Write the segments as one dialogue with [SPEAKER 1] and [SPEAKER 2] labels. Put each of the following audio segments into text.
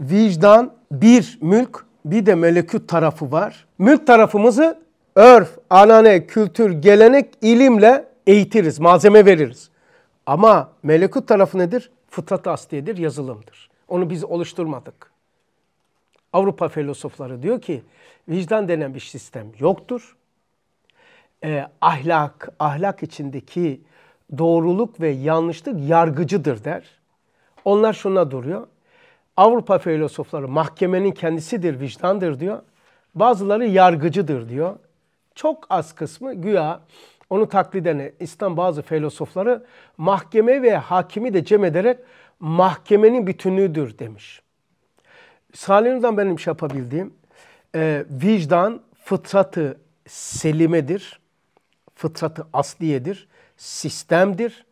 [SPEAKER 1] vicdan, bir mülk, bir de melekut tarafı var. Mülk tarafımızı örf, anane, kültür, gelenek, ilimle eğitiriz, malzeme veririz. Ama melekut tarafı nedir? Fıtrat asliyedir, yazılımdır. Onu biz oluşturmadık. Avrupa filozofları diyor ki vicdan denen bir sistem yoktur. E, ahlak, ahlak içindeki doğruluk ve yanlışlık yargıcıdır der. Onlar şuna duruyor. Avrupa filozofları mahkemenin kendisidir, vicdandır diyor. Bazıları yargıcıdır diyor. Çok az kısmı güya onu taklidene İslam bazı filozofları mahkeme ve hakimi de cem ederek mahkemenin bütünlüğüdür demiş. Salih benim şey yapabildiğim e, vicdan fıtratı selimedir, fıtratı asliyedir, sistemdir,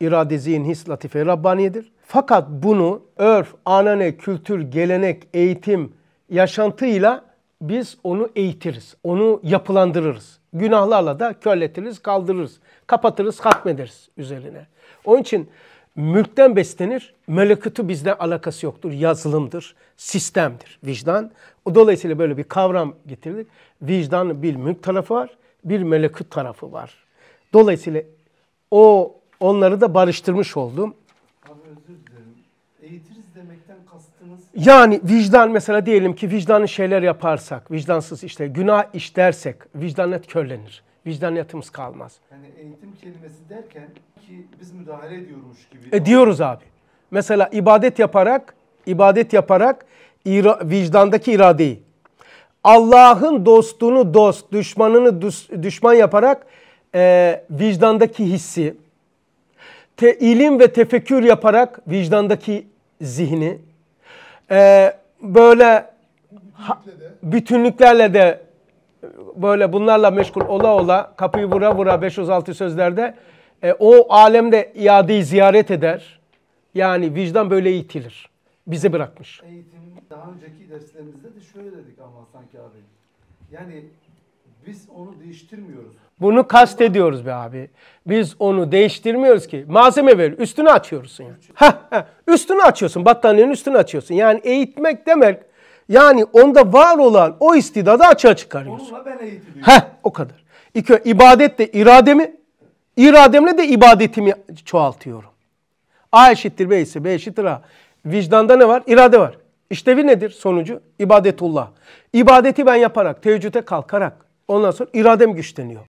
[SPEAKER 1] irade zihin his latife Rabbaniyedir. Fakat bunu örf, anane, kültür, gelenek, eğitim, yaşantıyla biz onu eğitiriz. Onu yapılandırırız. Günahlarla da körletiriz, kaldırırız. Kapatırız, katmederiz üzerine. Onun için mülkten beslenir. Melekutu bizden alakası yoktur. Yazılımdır, sistemdir, vicdan. Dolayısıyla böyle bir kavram getirdik. Vicdan bir mülk tarafı var, bir melekut tarafı var. Dolayısıyla o onları da barıştırmış oldum kastınız? Yani vicdan mesela diyelim ki vicdanı şeyler yaparsak, vicdansız işte günah işlersek vicdanet körlenir. Vicdaniyetimiz kalmaz. Yani eğitim kelimesi derken ki biz müdahale ediyormuş gibi. E diyoruz abi. Mesela ibadet yaparak, ibadet yaparak ira, vicdandaki iradeyi. Allah'ın dostunu dost, düşmanını düşman yaparak e, vicdandaki hissi, te, ilim ve tefekkür yaparak vicdandaki zihni. Ee, böyle ha, bütünlüklerle de böyle bunlarla meşgul ola ola kapıyı vura vura 506 sözlerde e, o alemde iadeyi ziyaret eder. Yani vicdan böyle eğitilir. Bizi bırakmış. Eğitim daha önceki derslerimizde de şöyle dedik ama sanki abi. Yani biz onu değiştirmiyoruz. Bunu kastediyoruz be abi. Biz onu değiştirmiyoruz ki. Malzeme ver, üstünü açıyorsun yani. üstünü açıyorsun, battaniyenin üstünü açıyorsun. Yani eğitmek demek, yani onda var olan o istidadı açığa çıkarıyorsun. Onunla ben eğitiliyorum. Heh, o kadar. İki, ibadet de irademi, irademle de ibadetimi çoğaltıyorum. A eşittir B ise B eşittir A. Vicdanda ne var? İrade var. İşlevi nedir sonucu? İbadetullah. İbadeti ben yaparak, teheccüde kalkarak, Ondan sonra iradem güçleniyor.